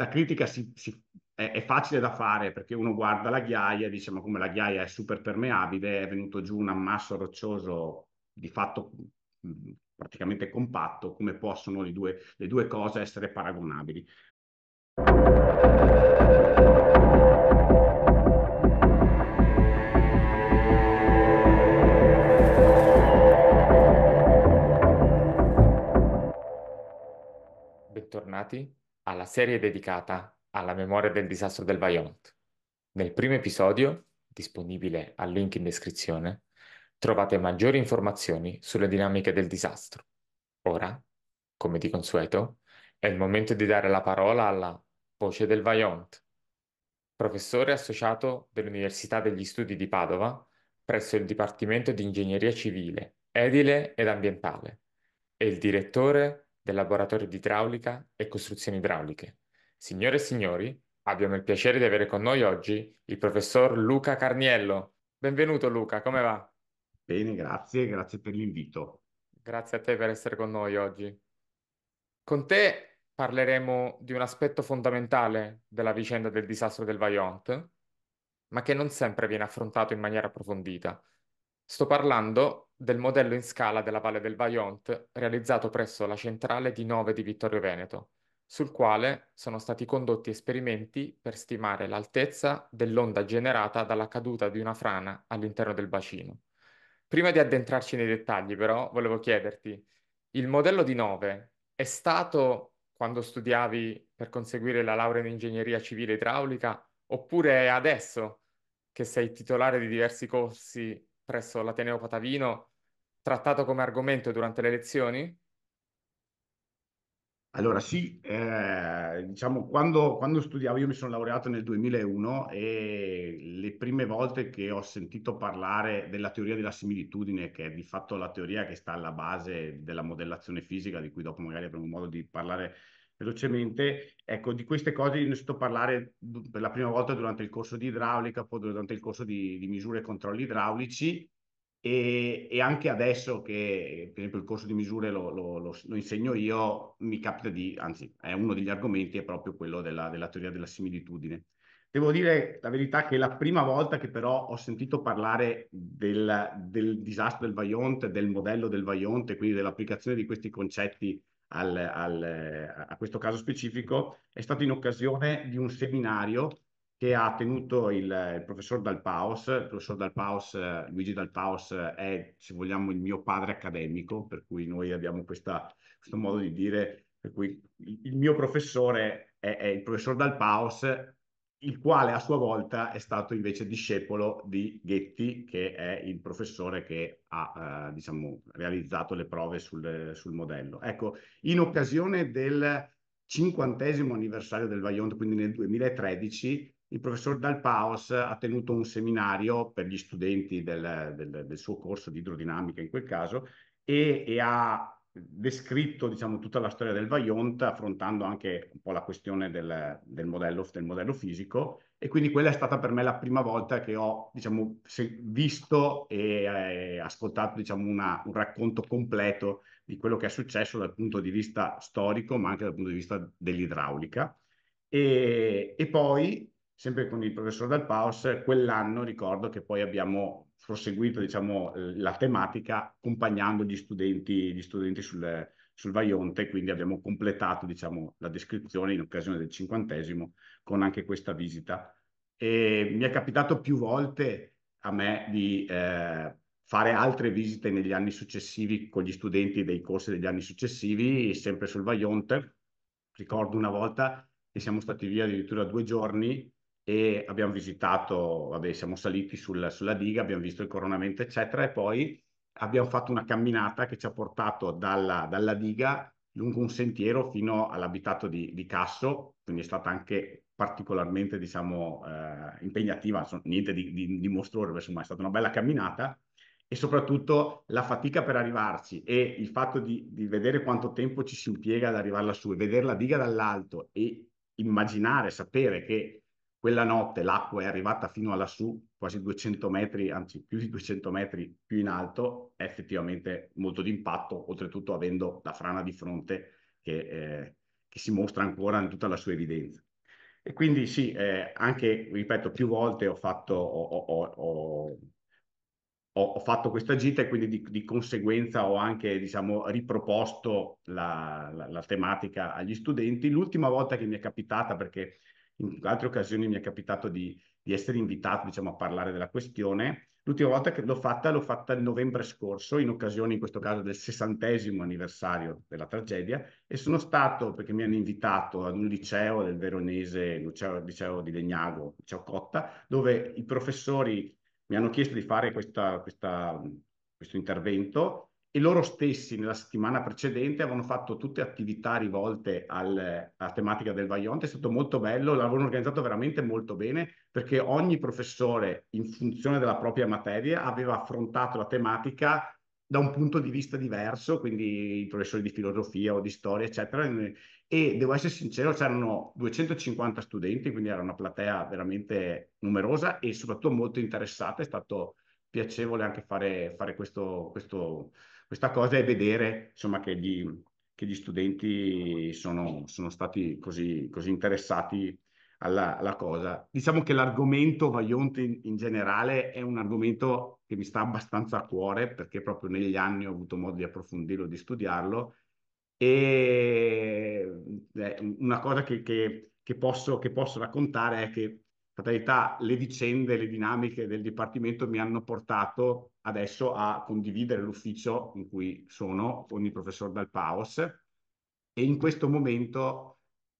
la critica si, si, è, è, facile da fare perché uno guarda la ghiaia e dice ma come la ghiaia è super permeabile, è venuto giù un ammasso roccioso di fatto mm, praticamente compatto, come possono le due, le due cose essere paragonabili. Bentornati alla serie dedicata alla memoria del disastro del Vaillant. Nel primo episodio, disponibile al link in descrizione, trovate maggiori informazioni sulle dinamiche del disastro. Ora, come di consueto, è il momento di dare la parola alla voce del Vaillant, professore associato dell'Università degli Studi di Padova presso il Dipartimento di Ingegneria Civile, Edile ed Ambientale e il direttore del laboratorio di idraulica e costruzioni idrauliche. Signore e signori, abbiamo il piacere di avere con noi oggi il professor Luca Carniello. Benvenuto Luca, come va? Bene, grazie, grazie per l'invito. Grazie a te per essere con noi oggi. Con te parleremo di un aspetto fondamentale della vicenda del disastro del Vaillant, ma che non sempre viene affrontato in maniera approfondita, Sto parlando del modello in scala della Valle del Vajont realizzato presso la centrale di 9 di Vittorio Veneto, sul quale sono stati condotti esperimenti per stimare l'altezza dell'onda generata dalla caduta di una frana all'interno del bacino. Prima di addentrarci nei dettagli, però, volevo chiederti, il modello di 9 è stato, quando studiavi per conseguire la laurea in ingegneria civile idraulica, oppure è adesso che sei titolare di diversi corsi presso l'Ateneo Patavino trattato come argomento durante le lezioni? Allora sì, eh, diciamo quando, quando, studiavo io mi sono laureato nel 2001 e le prime volte che ho sentito parlare della teoria della similitudine, che è di fatto la teoria che sta alla base della modellazione fisica, di cui dopo magari avremo modo di parlare velocemente, ecco, di queste cose ne sto parlare per la prima volta durante il corso di idraulica, poi durante il corso di, di misure e controlli idraulici e, e, anche adesso che per esempio il corso di misure lo, lo, lo, lo, insegno io, mi capita di, anzi è uno degli argomenti, è proprio quello della, della teoria della similitudine. Devo dire la verità che la prima volta che però ho sentito parlare del, del disastro del Vaionte, del modello del Vaionte, quindi dell'applicazione di questi concetti al, al, a questo caso specifico è stato in occasione di un seminario che ha tenuto il, il professor Dalpaos. Il professor Dalpaos, eh, Luigi Dalpaos, eh, è, se vogliamo, il mio padre accademico, per cui noi abbiamo questa, questo modo di dire, per cui il, il mio professore è, è il professor Dalpaos il quale a sua volta è stato invece discepolo di Ghetti, che è il professore che ha eh, diciamo, realizzato le prove sul, sul, modello. Ecco, in occasione del cinquantesimo anniversario del Vaillant, quindi nel 2013, il professor Dal Paos ha tenuto un seminario per gli studenti del, del, del suo corso di idrodinamica in quel caso e, e ha descritto diciamo, tutta la storia del Vaionta, affrontando anche un po' la questione del, del, modello, del, modello, fisico. E quindi quella è stata per me la prima volta che ho diciamo, visto e eh, ascoltato diciamo, una, un racconto completo di quello che è successo dal punto di vista storico, ma anche dal punto di vista dell'idraulica. E, e poi, sempre con il professor Dal Paus, quell'anno ricordo che poi abbiamo proseguito diciamo, eh, la tematica accompagnando gli studenti, gli studenti sul, sul Vaionte, quindi abbiamo completato diciamo, la descrizione in occasione del cinquantesimo con anche questa visita. E mi è capitato più volte a me di eh, fare altre visite negli anni successivi con gli studenti dei corsi degli anni successivi, sempre sul Vaionte. Ricordo una volta che siamo stati via addirittura due giorni e abbiamo visitato, vabbè, siamo saliti sul, sulla diga, abbiamo visto il coronamento, eccetera, e poi abbiamo fatto una camminata che ci ha portato dalla, dalla diga lungo un sentiero fino all'abitato di, di Casso, quindi è stata anche particolarmente diciamo, eh, impegnativa, insomma, niente di, di, di mostruoso, insomma è stata una bella camminata e soprattutto la fatica per arrivarci e il fatto di, di vedere quanto tempo ci si impiega ad arrivare lassù e vedere la diga dall'alto e immaginare, sapere che quella notte l'acqua è arrivata fino a lassù, quasi 200 metri, anzi più di 200 metri più in alto, è effettivamente molto d'impatto, oltretutto avendo la frana di fronte che, eh, che si mostra ancora in tutta la sua evidenza. E quindi sì, eh, anche, ripeto, più volte ho fatto, ho, ho, ho, fatto questa gita e quindi di, di conseguenza ho anche, diciamo, riproposto la, la, la, tematica agli studenti. L'ultima volta che mi è capitata, perché in altre occasioni mi è capitato di, di essere invitato diciamo, a parlare della questione. L'ultima volta che l'ho fatta l'ho fatta il novembre scorso, in occasione in questo caso del sessantesimo anniversario della tragedia, e sono stato, perché mi hanno invitato ad un liceo del veronese, liceo, liceo di Legnago, liceo Cotta, dove i professori mi hanno chiesto di fare questa, questa, questo intervento e loro stessi nella settimana precedente avevano fatto tutte attività rivolte al, alla tematica del Vaionte, è stato molto bello, l'avevano organizzato veramente molto bene perché ogni professore in funzione della propria materia aveva affrontato la tematica da un punto di vista diverso, quindi i professori di filosofia o di storia, eccetera, e devo essere sincero, c'erano 250 studenti, quindi era una platea veramente numerosa e soprattutto molto interessata, è stato piacevole anche fare, fare questo, questo questa cosa è vedere insomma, che, gli, che gli studenti sono, sono stati così, così interessati alla, alla, cosa. Diciamo che l'argomento Vaionte in, in, generale è un argomento che mi sta abbastanza a cuore perché proprio negli anni ho avuto modo di approfondirlo, di studiarlo e eh, una cosa che, che, che, posso, che posso raccontare è che verità le vicende, le dinamiche del Dipartimento mi hanno portato adesso a condividere l'ufficio in cui sono con il professor Dal Paos e in questo momento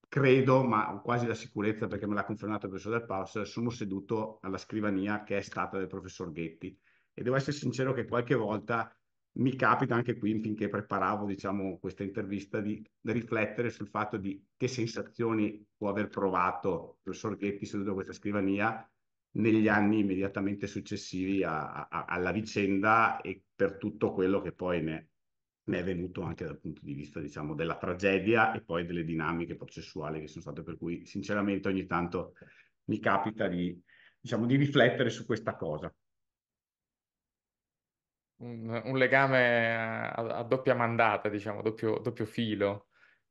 credo, ma ho quasi la sicurezza perché me l'ha confermato il professor Del Paus, sono seduto alla scrivania che è stata del professor Ghetti e devo essere sincero che qualche volta mi capita anche qui, finché preparavo diciamo, questa intervista, di riflettere sul fatto di che sensazioni può aver provato il professor Ghetti seduto a questa scrivania negli anni immediatamente successivi a, a, alla vicenda e per tutto quello che poi ne, ne, è venuto anche dal punto di vista diciamo, della tragedia e poi delle dinamiche processuali che sono state, per cui sinceramente ogni tanto mi capita di, diciamo, di riflettere su questa cosa un, un legame a, a, doppia mandata, diciamo, doppio, doppio filo.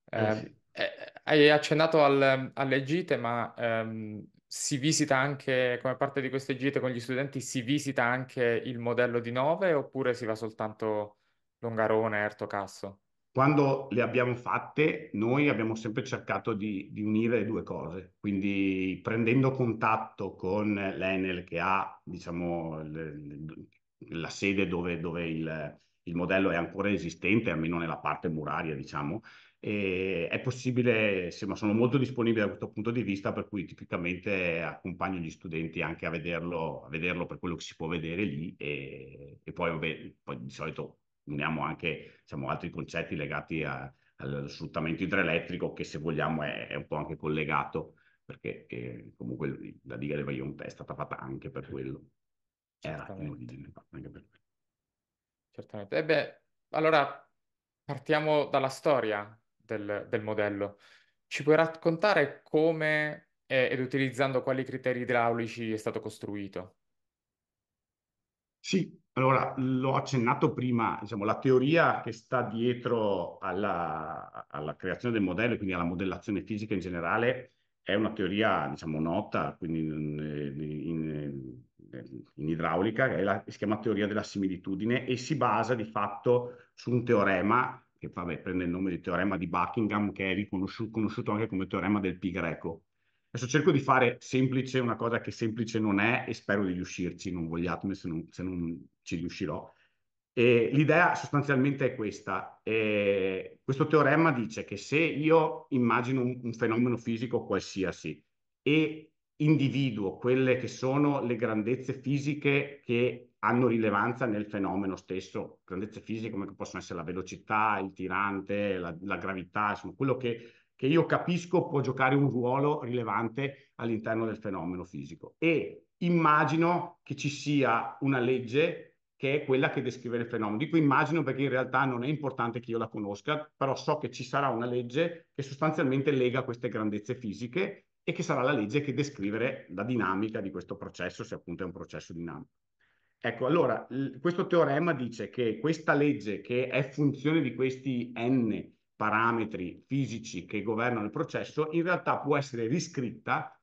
Eh, ehm, sì. Eh, hai accennato al, alle gite, ma ehm, si visita anche, come parte di queste gite con gli studenti, si visita anche il modello di nove oppure si va soltanto Longarone, Erto, Casso? Quando le abbiamo fatte, noi abbiamo sempre cercato di, di unire le due cose, quindi prendendo contatto con l'Enel che ha, diciamo, le, le, la sede dove, dove il, il, modello è ancora esistente, almeno nella parte muraria, diciamo. E è possibile, sì, sono molto disponibile da questo punto di vista, per cui tipicamente accompagno gli studenti anche a vederlo, a vederlo per quello che si può vedere lì e, e poi, vabbè, poi di solito uniamo anche diciamo, altri concetti legati a, allo sfruttamento idroelettrico che se vogliamo è, è un po' anche collegato perché eh, comunque la diga del Vaion è stata fatta anche per quello era Certamente. E beh, allora partiamo dalla storia del, del modello. Ci puoi raccontare come eh, ed utilizzando quali criteri idraulici è stato costruito? Sì, allora l'ho accennato prima, diciamo, la teoria che sta dietro alla, alla creazione del modello quindi alla modellazione fisica in generale è una teoria, diciamo, nota, quindi in, in, in in idraulica, è la, si chiama teoria della similitudine e si basa di fatto su un teorema che vabbè, prende il nome di teorema di Buckingham, che è conosciuto anche come teorema del pi greco. Adesso cerco di fare semplice una cosa che semplice non è e spero di riuscirci, non vogliatemi se non, se non ci riuscirò. E l'idea sostanzialmente è questa. E questo teorema dice che se io immagino un, un fenomeno fisico qualsiasi e individuo quelle che sono le grandezze fisiche che hanno rilevanza nel fenomeno stesso, grandezze fisiche come possono essere la velocità, il tirante, la, la gravità, insomma, quello che, che, io capisco può giocare un ruolo rilevante all'interno del fenomeno fisico. E immagino che ci sia una legge che è quella che descrive il fenomeno. Dico immagino perché in realtà non è importante che io la conosca, però so che ci sarà una legge che sostanzialmente lega queste grandezze fisiche e che sarà la legge che descrivere la dinamica di questo processo, se appunto è un processo dinamico. Ecco, allora, questo teorema dice che questa legge che è funzione di questi n parametri fisici che governano il processo, in realtà può essere riscritta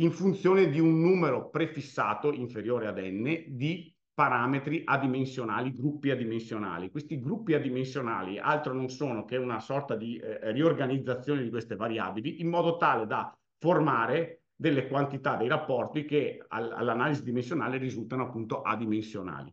in funzione di un numero prefissato inferiore ad n di parametri adimensionali, gruppi adimensionali. Questi gruppi adimensionali altro non sono che una sorta di eh, eh, riorganizzazione di queste variabili in modo tale da formare delle quantità, dei rapporti che al, all'analisi dimensionale risultano appunto adimensionali.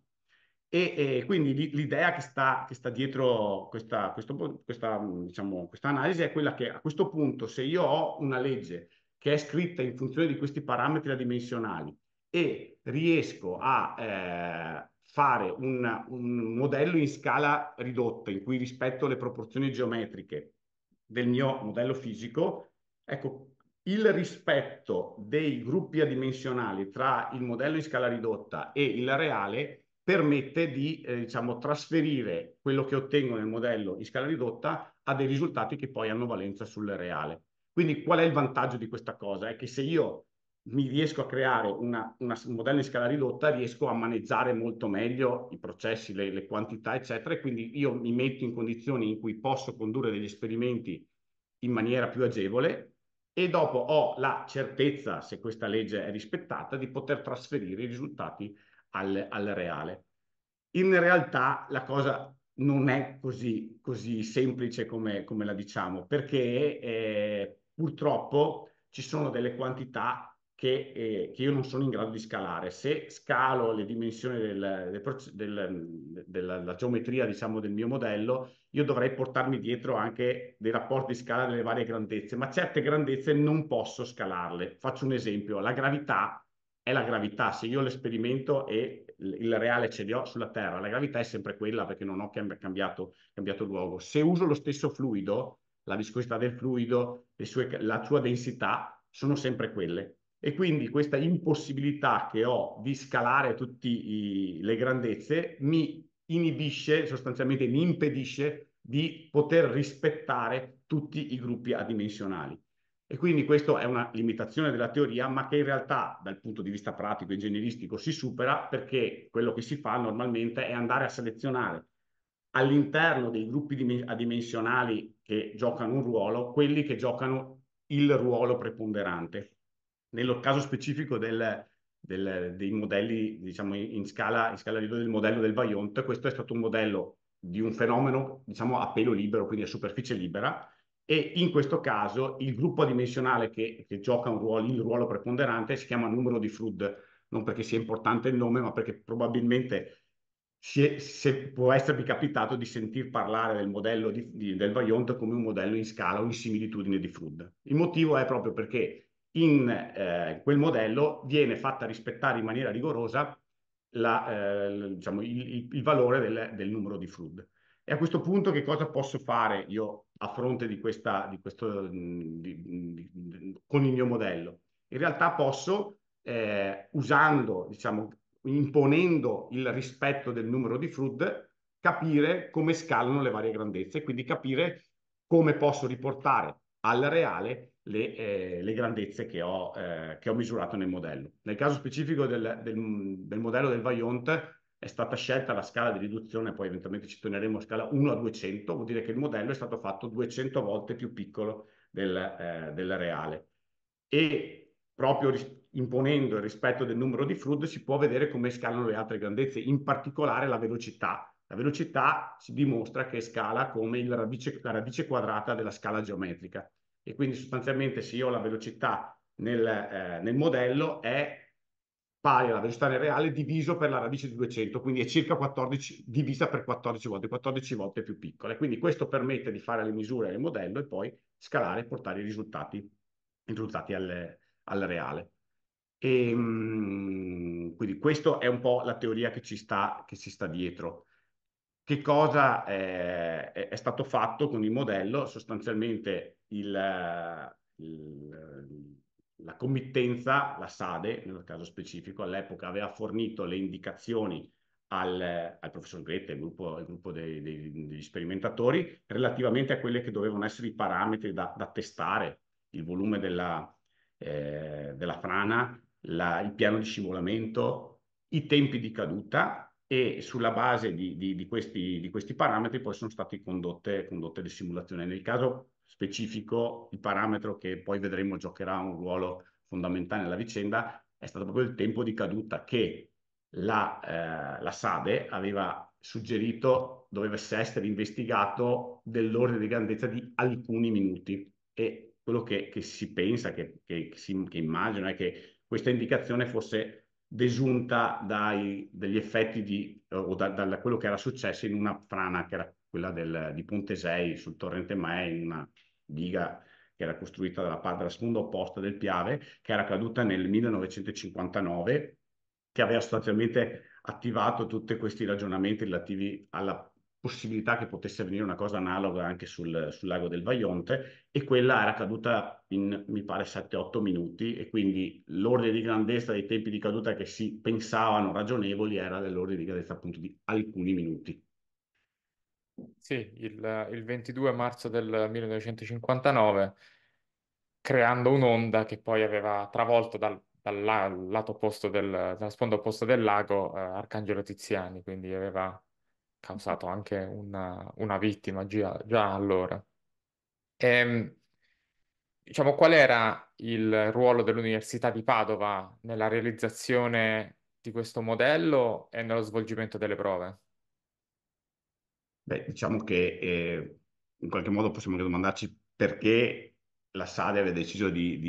E, e quindi li, l'idea che sta, che sta, dietro questa, questo, questa, diciamo, questa analisi è quella che a questo punto se io ho una legge che è scritta in funzione di questi parametri adimensionali e riesco a eh, fare un, un modello in scala ridotta in cui rispetto le proporzioni geometriche del mio modello fisico, ecco, il rispetto dei gruppi adimensionali tra il modello in scala ridotta e il reale permette di eh, diciamo, trasferire quello che ottengo nel modello in scala ridotta a dei risultati che poi hanno valenza sul reale. Quindi qual è il vantaggio di questa cosa? È che se io mi riesco a creare una, una, un modello in scala ridotta, riesco a maneggiare molto meglio i processi, le, le, quantità, eccetera, e quindi io mi metto in condizioni in cui posso condurre degli esperimenti in maniera più agevole e dopo ho la certezza, se questa legge è rispettata, di poter trasferire i risultati al, al reale. In realtà la cosa non è così, così semplice come, come, la diciamo, perché eh, purtroppo ci sono delle quantità che, eh, che, io non sono in grado di scalare. Se scalo le dimensioni del, del, del, della geometria diciamo, del mio modello, io dovrei portarmi dietro anche dei rapporti di scala delle varie grandezze, ma certe grandezze non posso scalarle. Faccio un esempio, la gravità è la gravità, se io l'esperimento e il reale ce li ho sulla Terra, la gravità è sempre quella perché non ho cambiato, cambiato luogo. Se uso lo stesso fluido, la viscosità del fluido, sue, la sua densità, sono sempre quelle e quindi questa impossibilità che ho di scalare tutte le grandezze mi inibisce, sostanzialmente mi impedisce di poter rispettare tutti i gruppi adimensionali. E quindi questa è una limitazione della teoria, ma che in realtà dal punto di vista pratico e ingegneristico si supera perché quello che si fa normalmente è andare a selezionare all'interno dei gruppi adimensionali che giocano un ruolo, quelli che giocano il ruolo preponderante nello caso specifico del, del, dei modelli, diciamo, in scala, in scala del modello del Vaillant, questo è stato un modello di un fenomeno, diciamo, a pelo libero, quindi a superficie libera, e in questo caso il gruppo dimensionale che, che gioca ruolo, il ruolo preponderante si chiama numero di Frood, non perché sia importante il nome, ma perché probabilmente è, se, può esservi capitato di sentir parlare del modello di, di, del Vaillant come un modello in scala o in similitudine di Frood. Il motivo è proprio perché in eh, quel modello viene fatta rispettare in maniera rigorosa la, eh, diciamo, il, il, valore del, del, numero di FRUD. E a questo punto che cosa posso fare io a fronte di questa, di questo, mm, di, di, con il mio modello? In realtà posso, eh, usando, diciamo, imponendo il rispetto del numero di FRUD, capire come scalano le varie grandezze quindi capire come posso riportare al reale le, eh, le grandezze che ho, eh, che ho, misurato nel modello. Nel caso specifico del, del, del modello del Vaillant è stata scelta la scala di riduzione, poi eventualmente ci torneremo a scala 1 a 200, vuol dire che il modello è stato fatto 200 volte più piccolo del, eh, del reale. E proprio ris- imponendo il rispetto del numero di FRUD si può vedere come scalano le altre grandezze, in particolare la velocità. La velocità si dimostra che scala come radice, la radice quadrata della scala geometrica e quindi sostanzialmente se io ho la velocità nel, eh, nel modello è pari alla velocità nel reale diviso per la radice di 200, quindi è circa 14, divisa per 14 volte, 14 volte più piccola. E quindi questo permette di fare le misure del modello e poi scalare e portare i risultati, i risultati al, al reale. E, ehm, quindi questa è un po' la teoria che ci sta, che ci sta dietro. Che cosa eh, è, è stato fatto con il modello? Sostanzialmente il, eh, il, eh, la committenza, la SADE nel caso specifico, all'epoca aveva fornito le indicazioni al, al professor Gretta, al gruppo, al gruppo dei, dei, degli sperimentatori, relativamente a quelli che dovevano essere i parametri da, da testare, il volume della, eh, della frana, la, il piano di scivolamento, i tempi di caduta e sulla base di, di, di, questi, di questi, parametri poi sono state condotte, condotte le simulazioni. Nel caso specifico il parametro che poi vedremo giocherà un ruolo fondamentale nella vicenda è stato proprio il tempo di caduta che la, eh, la SADE aveva suggerito dovesse essere investigato dell'ordine di grandezza di alcuni minuti e quello che, che si pensa, che, che, che si, immagina è che questa indicazione fosse desunta dagli effetti di, eh, o da, da, quello che era successo in una frana che era quella del, di Pontesei sul torrente Mae, in una diga che era costruita dalla parte della sponda opposta del Piave, che era caduta nel 1959, che aveva sostanzialmente attivato tutti questi ragionamenti relativi alla possibilità che potesse avvenire una cosa analoga anche sul, sul lago del Vaionte e quella era caduta in mi pare 7-8 minuti e quindi l'ordine di grandezza dei tempi di caduta che si pensavano ragionevoli era dell'ordine di grandezza appunto di alcuni minuti. Sì, il, il 22 marzo del 1959 creando un'onda che poi aveva travolto dal, dal lato opposto del, dalla sponda opposta del lago eh, Arcangelo Tiziani, quindi aveva causato anche una, una vittima già, già allora. E, ehm, diciamo, qual era il ruolo dell'Università di Padova nella realizzazione di questo modello e nello svolgimento delle prove? Beh, diciamo che eh, in qualche modo possiamo anche domandarci perché la SADE aveva deciso di,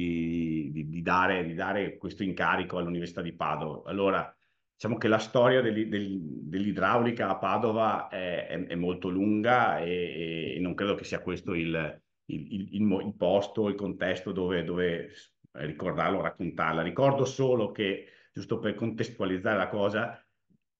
di, di, dare, di, dare, questo incarico all'Università di Padova. Allora, diciamo che la storia del, del, dell'idraulica a Padova è, è, è molto lunga e, e, non credo che sia questo il, il, il, il posto, il contesto dove, dove ricordarlo, raccontarla. Ricordo solo che, giusto per contestualizzare la cosa,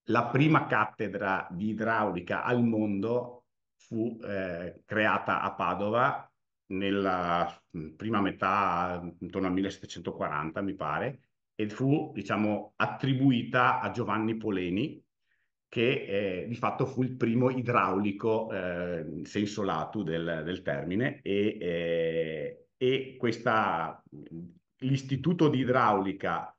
la prima cattedra di idraulica al mondo fu eh, creata a Padova nella prima metà, intorno al 1740, mi pare, e fu diciamo, attribuita a Giovanni Poleni, che eh, di fatto fu il primo idraulico eh, senso lato del, del termine e, eh, e questa, l'istituto di idraulica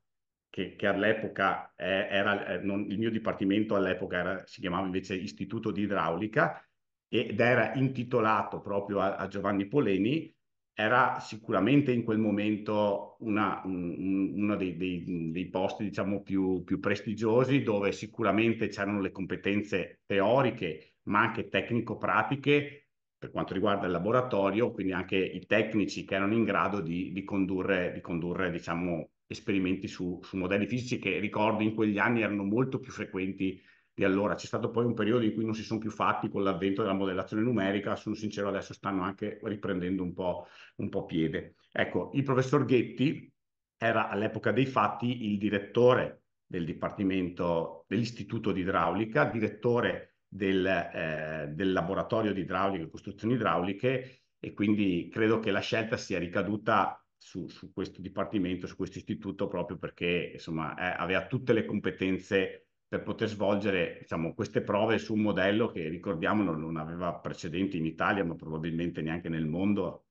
che, che all'epoca eh, era, eh, non, il mio dipartimento all'epoca era, si chiamava invece istituto di idraulica ed era intitolato proprio a, a Giovanni Poleni, era sicuramente in quel momento una, uno dei, dei, dei, posti diciamo, più, più, prestigiosi dove sicuramente c'erano le competenze teoriche ma anche tecnico-pratiche per quanto riguarda il laboratorio, quindi anche i tecnici che erano in grado di, di condurre, di condurre diciamo, esperimenti su, su, modelli fisici che ricordo in quegli anni erano molto più frequenti di allora. C'è stato poi un periodo in cui non si sono più fatti con l'avvento della modellazione numerica, sono sincero adesso stanno anche riprendendo un po', un po piede. Ecco, il professor Ghetti era all'epoca dei fatti il direttore del Dipartimento dell'Istituto di Idraulica, direttore del, eh, del laboratorio di idraulica e costruzioni idrauliche e quindi credo che la scelta sia ricaduta su, su, questo dipartimento, su questo istituto, proprio perché insomma eh, aveva tutte le competenze per poter svolgere diciamo, queste prove su un modello che ricordiamolo non aveva precedenti in Italia ma probabilmente neanche nel mondo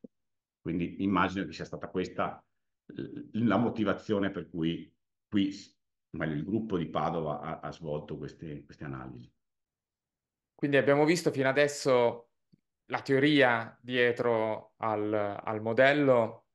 quindi immagino che sia stata questa la motivazione per cui qui il gruppo di Padova ha, ha svolto queste, queste analisi. Quindi abbiamo visto fino adesso la teoria dietro al, al modello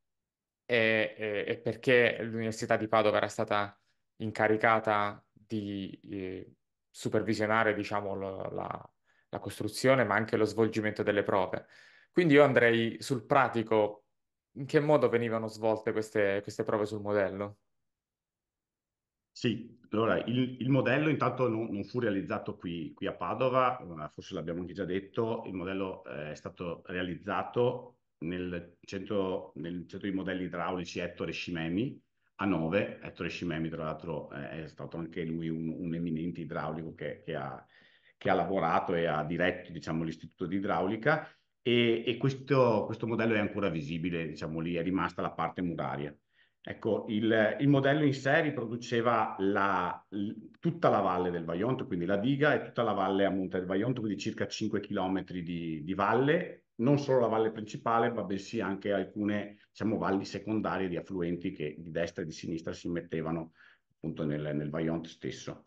e, e, e perché l'Università di Padova era stata incaricata di eh, supervisionare diciamo, lo, la, la, costruzione, ma anche lo svolgimento delle prove. Quindi io andrei sul pratico, in che modo venivano svolte queste, queste prove sul modello? Sì, allora il, il modello intanto non, non fu realizzato qui, qui, a Padova, forse l'abbiamo anche già detto, il modello eh, è stato realizzato nel centro, nel centro di modelli idraulici Ettore Scimemi, a 9. Ettore eh, Scimemi, tra l'altro, eh, è stato anche lui un, un eminente idraulico che, che, ha, che, ha, lavorato e ha diretto diciamo, l'istituto di idraulica. E, e questo, questo, modello è ancora visibile, diciamo lì è rimasta la parte muraria. Ecco, il, il, modello in sé riproduceva la, tutta la valle del Vaionto, quindi la diga e tutta la valle a monte del Vaionto, quindi circa 5 km di, di valle, non solo la valle principale, ma bensì anche alcune diciamo, valli secondarie di affluenti che di destra e di sinistra si mettevano appunto nel, nel Vaionto stesso.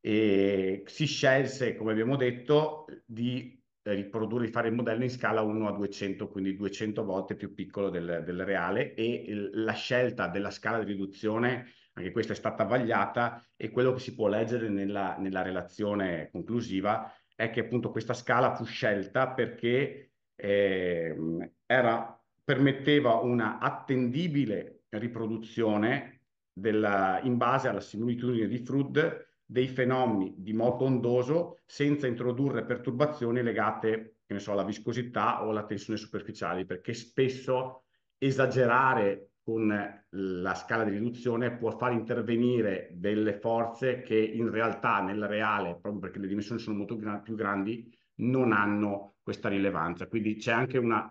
E si scelse, come abbiamo detto, di eh, riprodurre, fare il modello in scala 1 a 200, quindi 200 volte più piccolo del, del reale e il, la scelta della scala di riduzione, anche questa è stata vagliata e quello che si può leggere nella, nella relazione conclusiva è che appunto questa scala fu scelta perché eh, era, permetteva una attendibile riproduzione della, in base alla similitudine di Frood dei fenomeni di moto ondoso senza introdurre perturbazioni legate, che ne so, alla viscosità o alla tensione superficiale, perché spesso esagerare con la scala di riduzione può far intervenire delle forze che in realtà nel reale, proprio perché le dimensioni sono molto più grandi, non hanno questa rilevanza. Quindi c'è anche una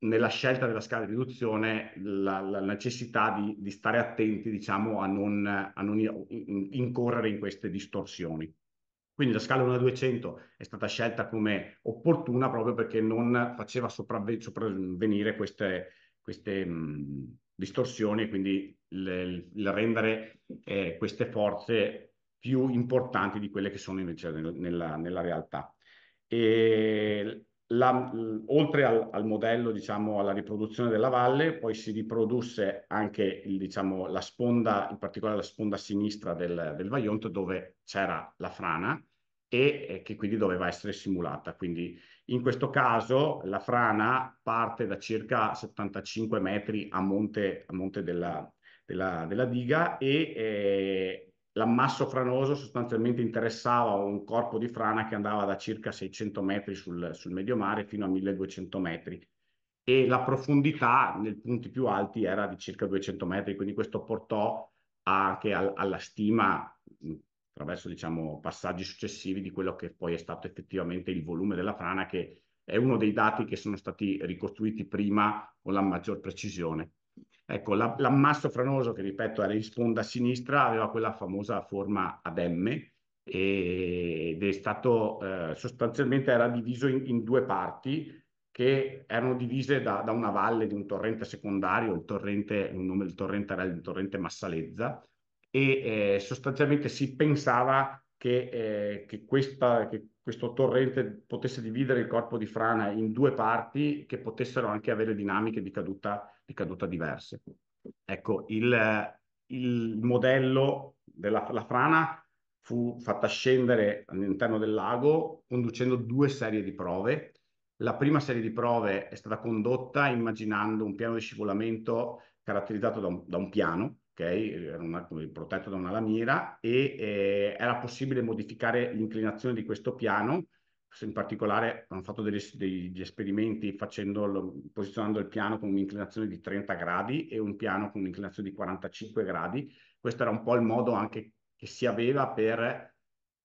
nella scelta della scala di riduzione la, la necessità di, di, stare attenti diciamo, a non, a non incorrere in queste distorsioni. Quindi la scala 1 200 è stata scelta come opportuna proprio perché non faceva sopravve- sopravvenire queste, queste mh, distorsioni e quindi il rendere eh, queste forze più importanti di quelle che sono invece nel, nella, nella realtà. E la, oltre al, al, modello, diciamo, alla riproduzione della valle, poi si riprodusse anche il, diciamo, la sponda, in particolare la sponda sinistra del, del Vaillant, dove c'era la frana e eh, che quindi doveva essere simulata. Quindi in questo caso la frana parte da circa 75 metri a monte, a monte della, della, della diga e eh, l'ammasso franoso sostanzialmente interessava un corpo di frana che andava da circa 600 metri sul, sul medio mare fino a 1200 metri e la profondità nei punti più alti era di circa 200 metri, quindi questo portò anche al, alla stima attraverso diciamo, passaggi successivi di quello che poi è stato effettivamente il volume della frana che è uno dei dati che sono stati ricostruiti prima con la maggior precisione. Ecco, l'ammasso franoso, che ripeto era in sponda a sinistra, aveva quella famosa forma ad M ed è stato eh, sostanzialmente era diviso in, in, due parti che erano divise da, da, una valle di un torrente secondario, il torrente, il nome del torrente era il torrente Massalezza, e eh, sostanzialmente si pensava che, eh, che, questa, che questo torrente potesse dividere il corpo di frana in due parti che potessero anche avere dinamiche di caduta, di caduta diverse. Ecco, il, il modello della frana fu fatta scendere all'interno del lago conducendo due serie di prove. La prima serie di prove è stata condotta immaginando un piano di scivolamento caratterizzato da un, da un piano, Okay? Era una, protetto da una lamiera e eh, era possibile modificare l'inclinazione di questo piano. In particolare hanno fatto degli, degli esperimenti facendo, posizionando il piano con un'inclinazione di 30 gradi e un piano con un'inclinazione di 45 gradi. Questo era un po' il modo anche che si aveva per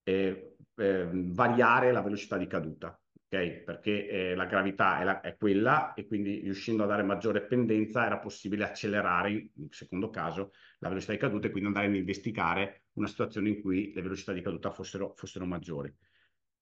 eh, eh, variare la velocità di caduta okay? perché eh, la gravità è, la, è, quella e quindi riuscendo a dare maggiore pendenza era possibile accelerare, in secondo caso, la velocità di caduta e quindi andare ad investigare una situazione in cui le velocità di caduta fossero, fossero maggiori.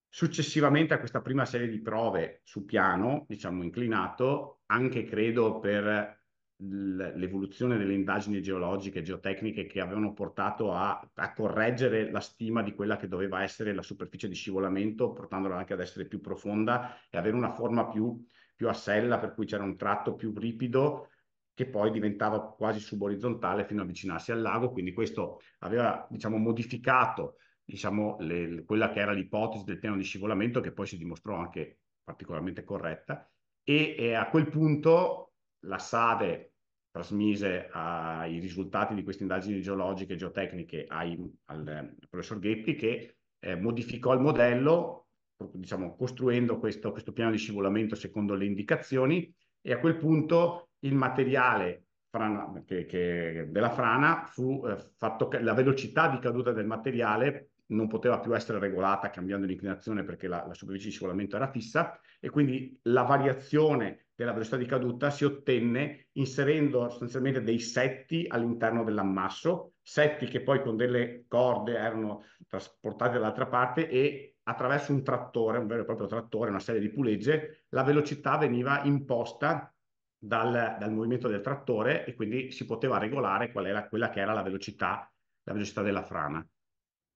Successivamente a questa prima serie di prove su piano, diciamo inclinato, anche credo per l'evoluzione delle indagini geologiche e geotecniche che avevano portato a, a, correggere la stima di quella che doveva essere la superficie di scivolamento, portandola anche ad essere più profonda e avere una forma più, più a sella, per cui c'era un tratto più ripido che poi diventava quasi suborizzontale fino ad avvicinarsi al lago, quindi questo aveva diciamo, modificato diciamo, le, quella che era l'ipotesi del piano di scivolamento, che poi si dimostrò anche particolarmente corretta, e, e a quel punto la SADE trasmise uh, i risultati di queste indagini geologiche e geotecniche ai, al eh, professor Ghetti che eh, modificò il modello, diciamo, costruendo questo, questo piano di scivolamento secondo le indicazioni e a quel punto il materiale frana, che, che della frana fu eh, fatto, la velocità di caduta del materiale non poteva più essere regolata cambiando l'inclinazione perché la, la superficie di scivolamento era fissa e quindi la variazione della velocità di caduta si ottenne inserendo sostanzialmente dei setti all'interno dell'ammasso, setti che poi con delle corde erano trasportati dall'altra parte e attraverso un trattore, un vero e proprio trattore, una serie di pulegge, la velocità veniva imposta dal, dal movimento del trattore e quindi si poteva regolare qual era quella che era la velocità, la velocità della frana.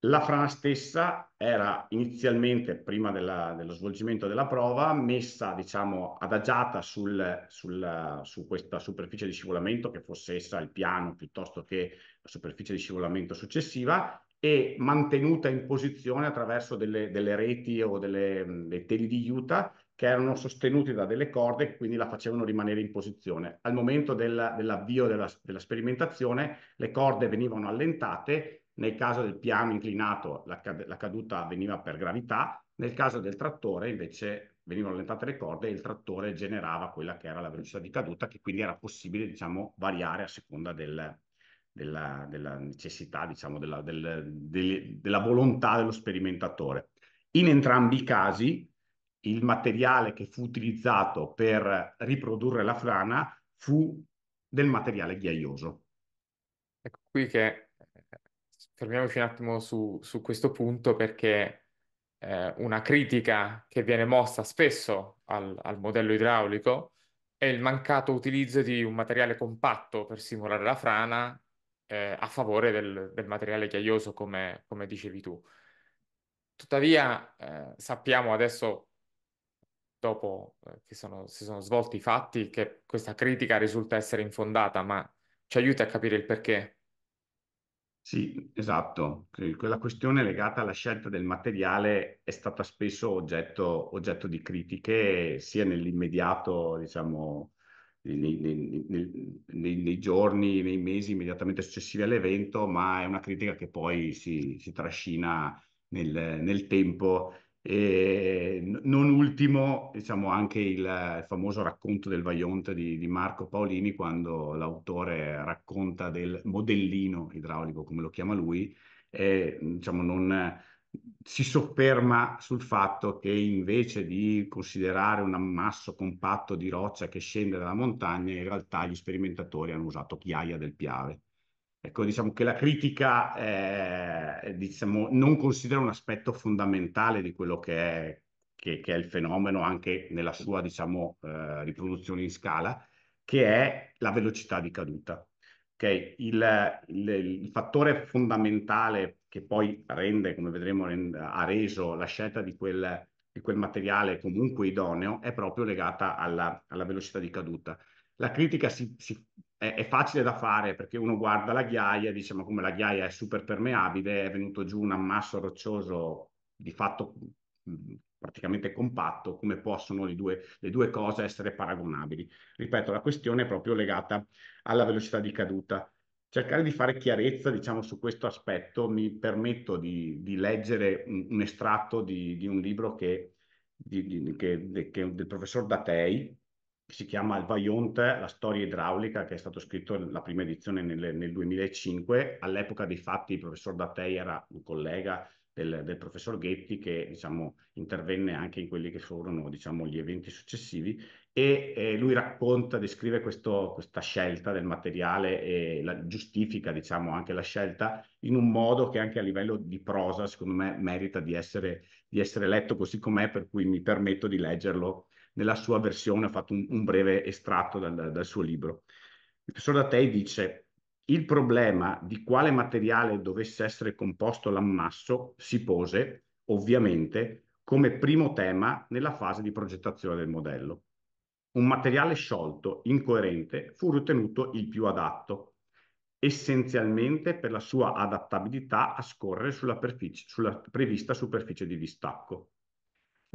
La frana stessa era inizialmente, prima della, dello svolgimento della prova, messa, diciamo, adagiata sul, sul, su questa superficie di scivolamento, che fosse essa il piano piuttosto che la superficie di scivolamento successiva, e mantenuta in posizione attraverso delle, delle reti o delle, dei teli di juta che erano sostenuti da delle corde che quindi la facevano rimanere in posizione. Al momento del, dell'avvio della, della sperimentazione le corde venivano allentate nel caso del piano inclinato la, cad la caduta avveniva per gravità, nel caso del trattore invece venivano allentate le corde e il trattore generava quella che era la velocità di caduta, che quindi era possibile diciamo, variare a seconda del, della, della, necessità, diciamo, della, del, del, della volontà dello sperimentatore. In entrambi i casi il materiale che fu utilizzato per riprodurre la frana fu del materiale ghiaioso. Ecco qui che fermiamoci un attimo su, su questo punto perché eh, una critica che viene mossa spesso al, al modello idraulico è il mancato utilizzo di un materiale compatto per simulare la frana eh, a favore del, del materiale ghiaioso, come, come, dicevi tu. Tuttavia, eh, sappiamo adesso, dopo eh, che sono, si sono svolti i fatti, che questa critica risulta essere infondata, ma ci aiuta a capire il perché? Sì, esatto. Quella questione legata alla scelta del materiale è stata spesso oggetto, oggetto di critiche sia nell'immediato, diciamo, nei, nei, nei, nei, giorni, nei mesi immediatamente successivi all'evento, ma è una critica che poi si, si trascina nel, nel tempo e ehm, non ultimo, diciamo, anche il, famoso racconto del Vaionte di, di, Marco Paolini, quando l'autore racconta del modellino idraulico, come lo chiama lui, e diciamo, non si sofferma sul fatto che invece di considerare un ammasso compatto di roccia che scende dalla montagna, in realtà gli sperimentatori hanno usato chiaia del Piave Ecco, diciamo che la critica eh, diciamo, non considera un aspetto fondamentale di quello che è, che, che è il fenomeno anche nella sua diciamo, eh, riproduzione in scala, che è la velocità di caduta. Okay? Il, il, il, fattore fondamentale che poi rende, come vedremo, rende, ha reso la scelta di quel, di quel, materiale comunque idoneo è proprio legata alla, alla velocità di caduta. La critica si, si è, è, facile da fare perché uno guarda la ghiaia e dice ma come la ghiaia è super permeabile, è venuto giù un ammasso roccioso di fatto mm, praticamente compatto, come possono le due, le due cose essere paragonabili. Ripeto, la questione è proprio legata alla velocità di caduta cercare di fare chiarezza diciamo, su questo aspetto, mi permetto di, di leggere un, un, estratto di, di un libro che, di, che, che, del professor Datei, si chiama Il Vaionte, la storia idraulica, che è stato scritto la prima edizione nel, nel 2005. All'epoca dei fatti il professor Dattei era un collega del, del, professor Ghetti che diciamo, intervenne anche in quelli che furono diciamo, gli eventi successivi e eh, lui racconta, descrive questo, questa scelta del materiale e la, giustifica diciamo, anche la scelta in un modo che anche a livello di prosa secondo me merita di essere, di essere letto così com'è per cui mi permetto di leggerlo nella sua versione, ho fatto un, un breve estratto dal, dal suo libro. Il professor Datei dice il problema di quale materiale dovesse essere composto l'ammasso si pose, ovviamente, come primo tema nella fase di progettazione del modello. Un materiale sciolto, incoerente, fu ritenuto il più adatto, essenzialmente per la sua adattabilità a scorrere sulla, sulla prevista superficie di distacco.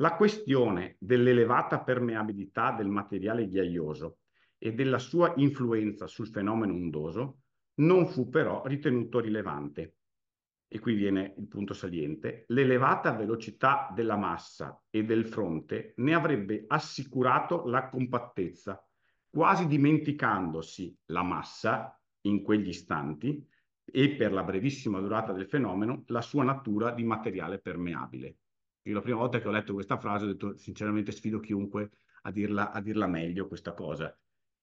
La questione dell'elevata permeabilità del materiale ghiaioso e della sua influenza sul fenomeno ondoso non fu però ritenuto rilevante. E qui viene il punto saliente, l'elevata velocità della massa e del fronte ne avrebbe assicurato la compattezza, quasi dimenticandosi la massa in quegli istanti e per la brevissima durata del fenomeno la sua natura di materiale permeabile. Io la prima volta che ho letto questa frase ho detto sinceramente sfido chiunque a dirla, a dirla meglio questa cosa.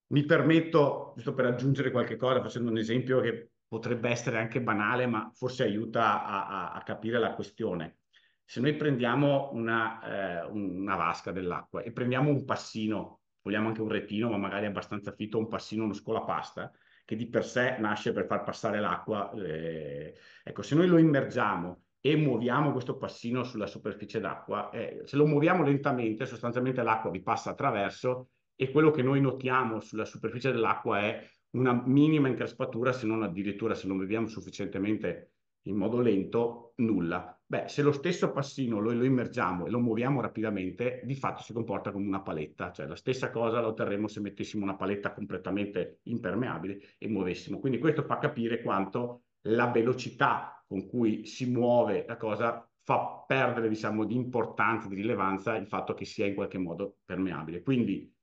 Mi permetto, giusto per aggiungere qualche cosa, facendo un esempio che potrebbe essere anche banale, ma forse aiuta a, a, a capire la questione. Se noi prendiamo una, eh, una vasca dell'acqua e prendiamo un passino, vogliamo anche un retino, ma magari abbastanza fitto, un passino, uno scolapasta, che di per sé nasce per far passare l'acqua, eh, ecco, se noi lo immergiamo e muoviamo questo passino sulla superficie d'acqua, eh, se lo muoviamo lentamente, sostanzialmente l'acqua vi passa attraverso e quello che noi notiamo sulla superficie dell'acqua è una minima increspatura, se non addirittura, se non beviamo sufficientemente in modo lento, nulla. Beh, se lo stesso passino lo, lo immergiamo e lo muoviamo rapidamente, di fatto si comporta come una paletta, cioè la stessa cosa la otterremo se mettessimo una paletta completamente impermeabile e muovessimo. Quindi questo fa capire quanto la velocità con cui si muove la cosa fa perdere diciamo, di importanza, di rilevanza il fatto che sia in qualche modo permeabile. Quindi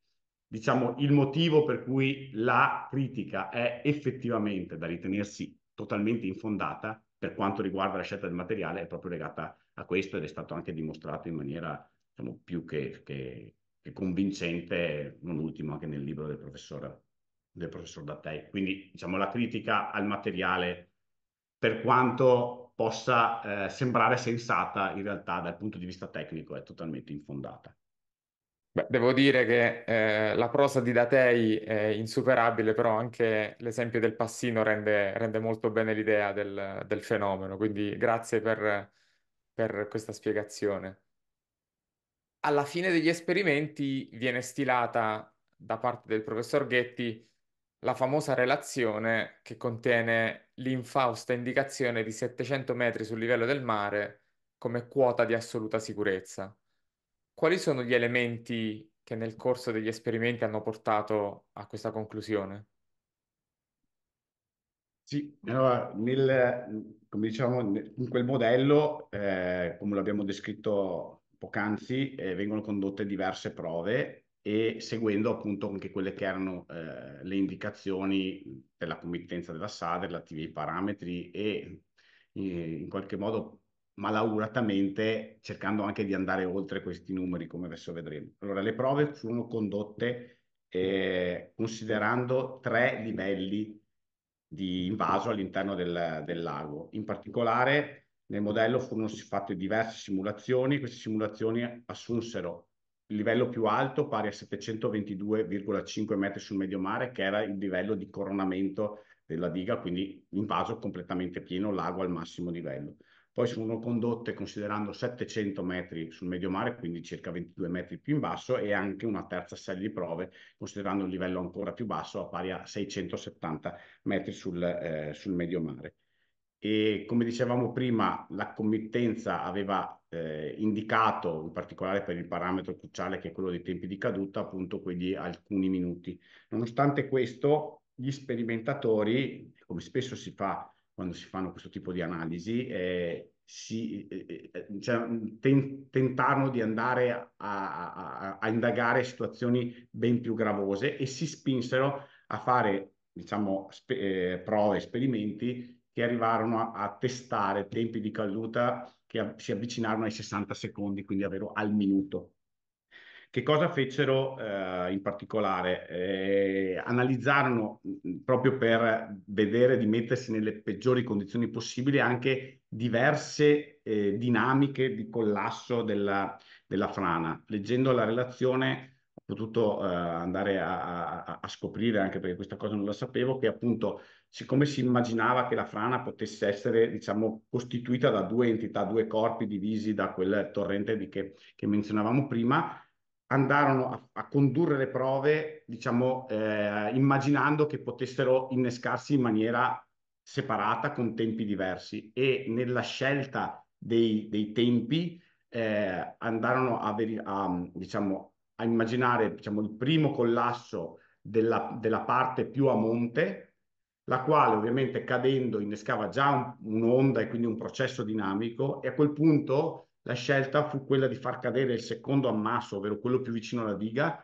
diciamo, il motivo per cui la critica è effettivamente da ritenersi totalmente infondata per quanto riguarda la scelta del materiale è proprio legata a questo ed è stato anche dimostrato in maniera diciamo, più che, che, che, convincente, non ultimo anche nel libro del professor, del professor Dattei. Quindi diciamo, la critica al materiale per quanto possa eh, sembrare sensata, in realtà dal punto di vista tecnico è totalmente infondata. Beh, devo dire che eh, la prosa di Datei è insuperabile, però anche l'esempio del passino rende, rende molto bene l'idea del, del, fenomeno, quindi grazie per, per questa spiegazione. Alla fine degli esperimenti viene stilata da parte del professor Ghetti la famosa relazione che contiene l'infausta indicazione di 700 metri sul livello del mare come quota di assoluta sicurezza. Quali sono gli elementi che nel corso degli esperimenti hanno portato a questa conclusione? Sì, allora, nel, come diciamo, in quel modello, eh, come l'abbiamo descritto poc'anzi, eh, vengono condotte diverse prove e seguendo appunto anche quelle che erano eh, le indicazioni della committenza della SAD relativi ai parametri e eh, in qualche modo malauguratamente cercando anche di andare oltre questi numeri come adesso vedremo. Allora le prove furono condotte eh, considerando tre livelli di invaso all'interno del, del lago. In particolare nel modello furono fatte diverse simulazioni, queste simulazioni assunsero il livello più alto pari a 722,5 metri sul medio mare, che era il livello di coronamento della diga, quindi l'invaso completamente pieno, lago al massimo livello. Poi sono condotte considerando 700 metri sul medio mare, quindi circa 22 metri più in basso, e anche una terza serie di prove considerando un livello ancora più basso, a pari a 670 metri sul, eh, sul medio mare e come dicevamo prima la committenza aveva eh, indicato, in particolare per il parametro cruciale che è quello dei tempi di caduta, appunto quegli alcuni minuti. Nonostante questo, gli sperimentatori, come spesso si fa quando si fanno questo tipo di analisi, eh, si, eh, eh cioè, ten, tentarono di andare a, a, a, indagare situazioni ben più gravose e si spinsero a fare diciamo, spe, eh, prove, esperimenti che arrivarono a, a testare tempi di caduta che a, si avvicinarono ai 60 secondi, quindi avvero al minuto. Che cosa fecero eh, in particolare? Eh, analizzarono proprio per vedere di mettersi nelle peggiori condizioni possibili anche diverse eh, dinamiche di collasso della, della, frana. Leggendo la relazione ho potuto eh, andare a, a, a, scoprire, anche perché questa cosa non la sapevo, che appunto siccome si immaginava che la frana potesse essere diciamo, costituita da due entità, due corpi divisi da quel torrente di che, che menzionavamo prima, andarono a, a condurre le prove diciamo, eh, immaginando che potessero innescarsi in maniera separata con tempi diversi e nella scelta dei, dei tempi eh, andarono a, a, diciamo, a immaginare diciamo, il primo collasso della, della parte più a monte la quale ovviamente cadendo innescava già un'onda e quindi un processo dinamico e a quel punto la scelta fu quella di far cadere il secondo ammasso, ovvero quello più vicino alla diga,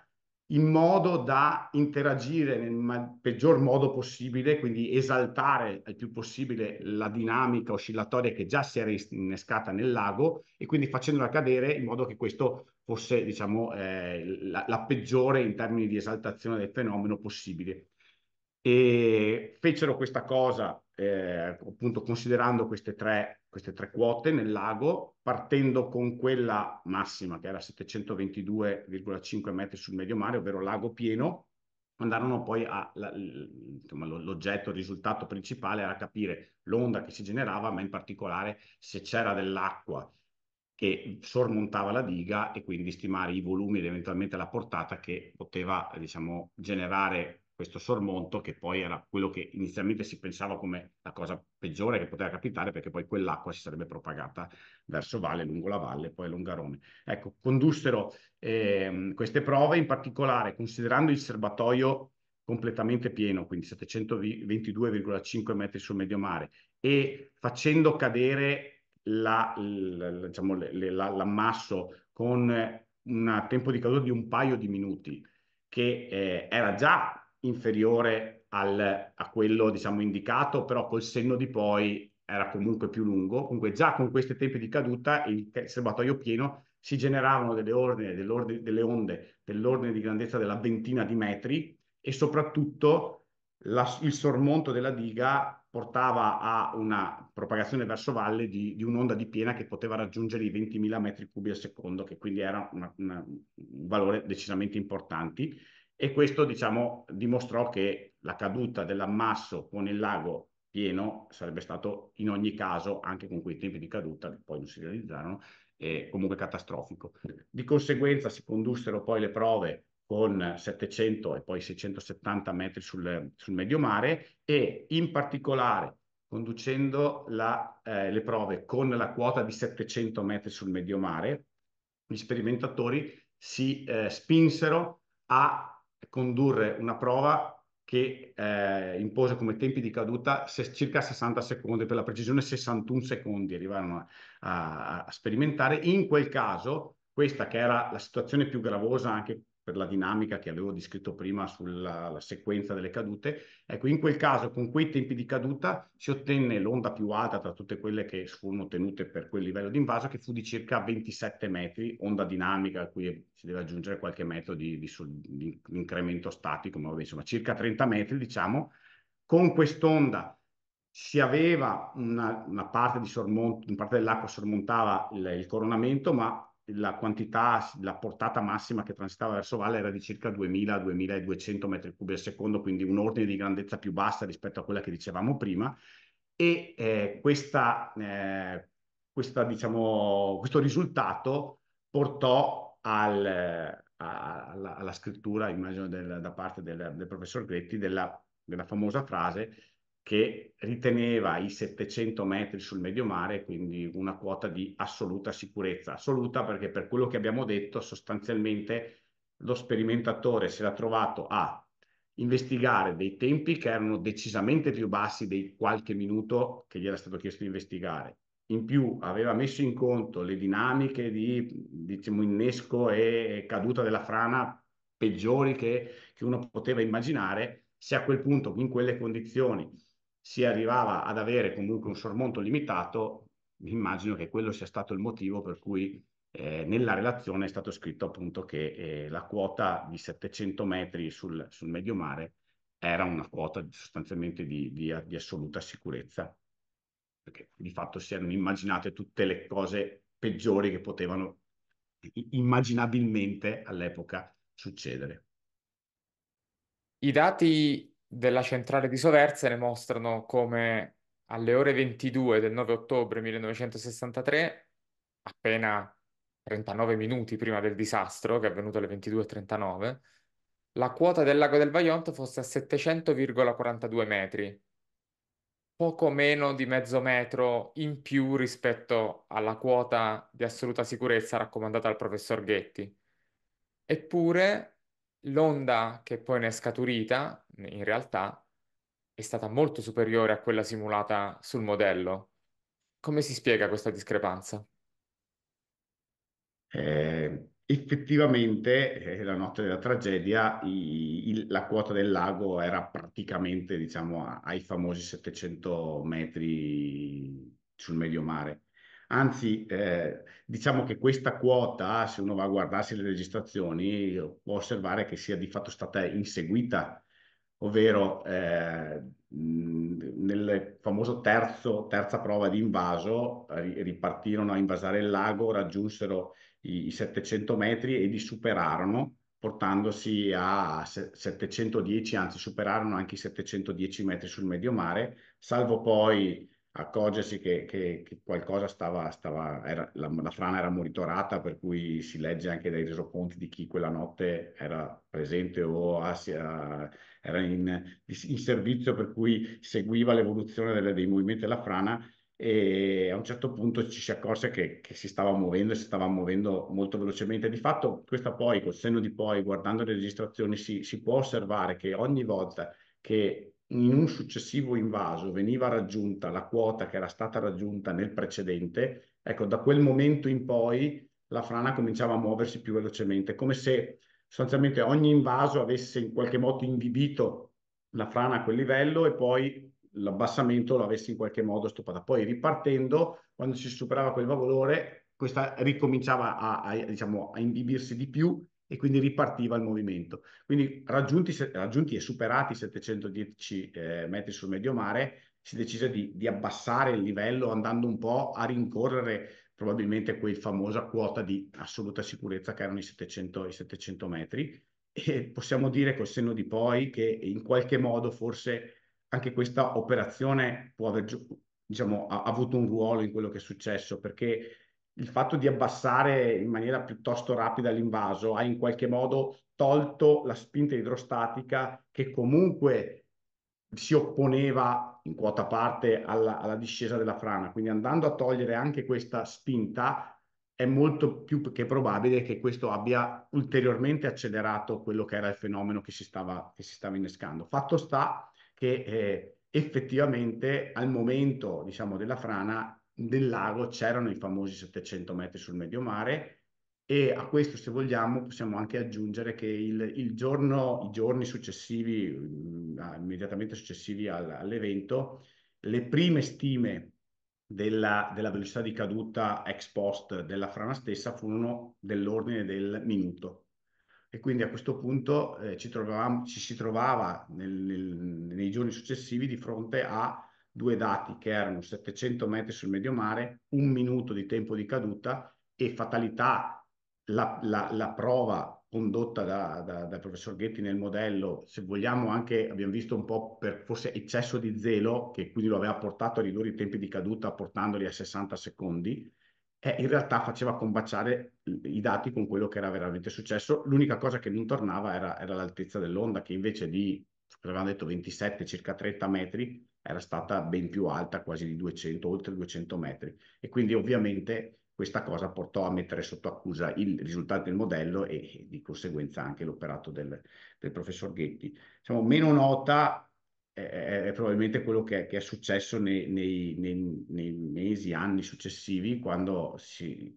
in modo da interagire nel peggior modo possibile, quindi esaltare il più possibile la dinamica oscillatoria che già si era innescata nel lago e quindi facendola cadere in modo che questo fosse diciamo, eh, la, la peggiore in termini di esaltazione del fenomeno possibile e fecero questa cosa eh, appunto considerando queste tre, queste tre quote nel lago partendo con quella massima che era 722,5 metri sul medio mare ovvero lago pieno andarono poi a l'oggetto, il risultato principale era capire l'onda che si generava ma in particolare se c'era dell'acqua che sormontava la diga e quindi stimare i volumi ed eventualmente la portata che poteva diciamo generare questo sormonto che poi era quello che inizialmente si pensava come la cosa peggiore che poteva capitare perché poi quell'acqua si sarebbe propagata verso valle, lungo la valle, poi Longarone. Ecco, condussero eh, queste prove, in particolare considerando il serbatoio completamente pieno, quindi 722,5 metri sul medio mare, e facendo cadere diciamo, l'ammasso la, diciamo, la, con un tempo di caduta di un paio di minuti, che eh, era già inferiore al, a quello diciamo indicato, però col senno di poi era comunque più lungo. Comunque già con questi tempi di caduta il serbatoio pieno si generavano delle, ordine, delle onde dell'ordine di grandezza della ventina di metri e soprattutto la, il sormonto della diga portava a una propagazione verso valle di, di un'onda di piena che poteva raggiungere i 20.000 metri cubi al secondo, che quindi era una, una, un valore decisamente importante e questo diciamo, dimostrò che la caduta dell'ammasso con il lago pieno sarebbe stato in ogni caso, anche con quei tempi di caduta che poi non si realizzarono, eh, comunque catastrofico. Di conseguenza si condussero poi le prove con 700 e poi 670 metri sul, sul medio mare e in particolare conducendo la, eh, le prove con la quota di 700 metri sul medio mare, gli sperimentatori si eh, spinsero a condurre una prova che eh, impose come tempi di caduta se, circa 60 secondi, per la precisione 61 secondi arrivarono a, a, a, sperimentare. In quel caso, questa che era la situazione più gravosa anche per la dinamica che avevo descritto prima sulla sequenza delle cadute. Ecco, in quel caso, con quei tempi di caduta, si ottenne l'onda più alta tra tutte quelle che furono ottenute per quel livello di invaso, che fu di circa 27 metri, onda dinamica a cui si deve aggiungere qualche metro di, di, di, incremento statico, ma vabbè, insomma, circa 30 metri, diciamo. Con quest'onda si aveva una, una parte, sormont- parte dell'acqua sormontava il, il coronamento, ma la quantità, la portata massima che transitava verso valle era di circa 2000-2200 metri cubi al secondo, quindi un ordine di grandezza più bassa rispetto a quella che dicevamo prima. E eh, questa, eh, questa, diciamo, questo risultato portò al, eh, alla, alla, scrittura, immagino, del, da parte del, del professor Gretti, della, della famosa frase che riteneva i 700 metri sul medio mare, quindi una quota di assoluta sicurezza, assoluta perché per quello che abbiamo detto sostanzialmente lo sperimentatore si era trovato a investigare dei tempi che erano decisamente più bassi dei qualche minuto che gli era stato chiesto di investigare. In più aveva messo in conto le dinamiche di diciamo, innesco e caduta della frana peggiori che, che uno poteva immaginare. Se a quel punto, in quelle condizioni, si arrivava ad avere comunque un sormonto limitato, immagino che quello sia stato il motivo per cui eh, nella relazione è stato scritto appunto che eh, la quota di 700 metri sul, sul medio mare era una quota sostanzialmente di, di, di assoluta sicurezza, perché di fatto si erano immaginate tutte le cose peggiori che potevano immaginabilmente all'epoca succedere. I dati della centrale di Soverzene mostrano come alle ore 22 del 9 ottobre 1963, appena 39 minuti prima del disastro, che è avvenuto alle 22.39, la quota del lago del Vajont fosse a 700,42 metri, poco meno di mezzo metro in più rispetto alla quota di assoluta sicurezza raccomandata dal professor Ghetti. Eppure l'onda che poi ne è scaturita, in realtà, è stata molto superiore a quella simulata sul modello. Come si spiega questa discrepanza? Eh, effettivamente, eh, la notte della tragedia, i, il, la quota del lago era praticamente, diciamo, a, ai famosi 700 metri sul medio mare. Anzi, eh, diciamo che questa quota, se uno va a guardarsi le registrazioni, può osservare che sia di fatto stata inseguita, ovvero eh, nel famoso terzo, terza prova di invaso eh, ripartirono a invasare il lago, raggiunsero i, i 700 metri e li superarono portandosi a 710, anzi superarono anche i 710 metri sul medio mare, salvo poi accorgersi che, che, che qualcosa stava, stava era, la, la, frana era monitorata, per cui si legge anche dai resoconti di chi quella notte era presente o asia, era in, in, servizio, per cui seguiva l'evoluzione delle, dei movimenti della frana e a un certo punto ci si accorse che, che si stava muovendo e si stava muovendo molto velocemente. Di fatto, questa poi, col senno di poi, guardando le registrazioni, si, si può osservare che ogni volta che in un successivo invaso veniva raggiunta la quota che era stata raggiunta nel precedente, ecco, da quel momento in poi la frana cominciava a muoversi più velocemente, come se sostanzialmente ogni invaso avesse in qualche modo inibito la frana a quel livello e poi l'abbassamento lo avesse in qualche modo stoppato. Poi ripartendo, quando si superava quel valore, questa ricominciava a, a, diciamo, a inibirsi di più e quindi ripartiva il movimento. Quindi raggiunti, raggiunti e superati i 710 eh, metri sul medio mare, si decise di, di, abbassare il livello andando un po' a rincorrere probabilmente quella famosa quota di assoluta sicurezza che erano i 700, i 700 metri e possiamo dire col senno di poi che in qualche modo forse anche questa operazione può aver diciamo, ha avuto un ruolo in quello che è successo perché il fatto di abbassare in maniera piuttosto rapida l'invaso ha in qualche modo tolto la spinta idrostatica che comunque si opponeva in quota parte alla, alla discesa della frana. Quindi andando a togliere anche questa spinta è molto più che probabile che questo abbia ulteriormente accelerato quello che era il fenomeno che si stava, che si stava innescando. Fatto sta che eh, effettivamente al momento diciamo, della frana nel lago c'erano i famosi 700 metri sul medio mare e a questo se vogliamo possiamo anche aggiungere che il, il giorno, i giorni successivi, mm, immediatamente successivi al, all'evento, le prime stime della, della, velocità di caduta ex post della frana stessa furono dell'ordine del minuto. E quindi a questo punto eh, ci, ci si trovava nel, nel, nei giorni successivi di fronte a due dati che erano 700 metri sul medio mare, un minuto di tempo di caduta e fatalità, la, la, la prova condotta dal da, da professor Ghetti nel modello, se vogliamo anche, abbiamo visto un po' per forse eccesso di zelo, che quindi lo aveva portato a ridurre i tempi di caduta portandoli a 60 secondi, eh, in realtà faceva combaciare i dati con quello che era veramente successo. L'unica cosa che non tornava era, era l'altezza dell'onda, che invece di, avevamo detto, 27, circa 30 metri, era stata ben più alta, quasi di 200, oltre 200 metri. E quindi ovviamente questa cosa portò a mettere sotto accusa il risultato del modello e, di conseguenza anche l'operato del, del, professor Ghetti. Diciamo, meno nota è, è probabilmente quello che, che è successo nei, nei, nei, nei, mesi, anni successivi, quando si,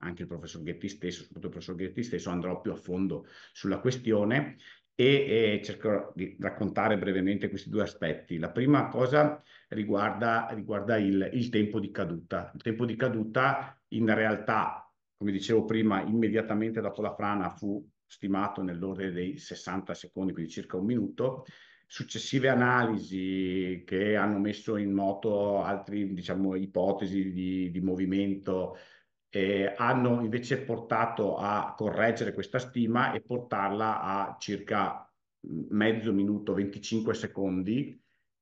anche il professor Ghetti stesso, soprattutto il professor Ghetti stesso, andrò più a fondo sulla questione e, e cercherò di raccontare brevemente questi due aspetti. La prima cosa riguarda, riguarda il, il tempo di caduta. Il tempo di caduta in realtà, come dicevo prima, immediatamente dopo la frana fu stimato nell'ordine dei 60 secondi, quindi circa un minuto. Successive analisi che hanno messo in moto altre diciamo, ipotesi di, di movimento eh, hanno invece portato a correggere questa stima e portarla a circa mezzo minuto, 25 secondi,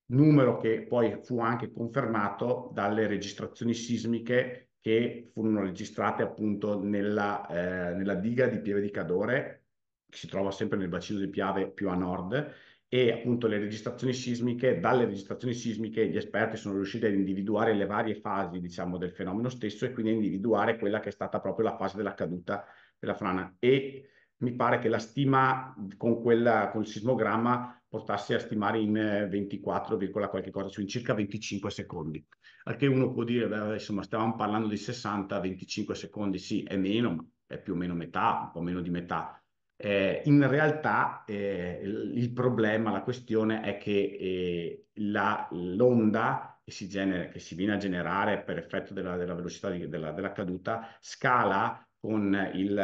numero che poi fu anche confermato dalle registrazioni sismiche che furono registrate appunto nella, eh, nella diga di Pieve di Cadore, che si trova sempre nel bacino di Piave più a nord, e appunto le registrazioni sismiche, dalle registrazioni sismiche gli esperti sono riusciti ad individuare le varie fasi diciamo, del fenomeno stesso e quindi a individuare quella che è stata proprio la fase della caduta della frana e mi pare che la stima con, quella, con il sismogramma portasse a stimare in 24, eh, qualche cosa, cioè in circa 25 secondi. Al che uno può dire, beh, insomma, stavamo parlando di 60, 25 secondi, sì, è meno, è più o meno metà, un po' meno di metà eh, in realtà eh, il, problema, la questione è che eh, la, l'onda che si, genera, che si, viene a generare per effetto della, della velocità di, della, della, caduta scala con il,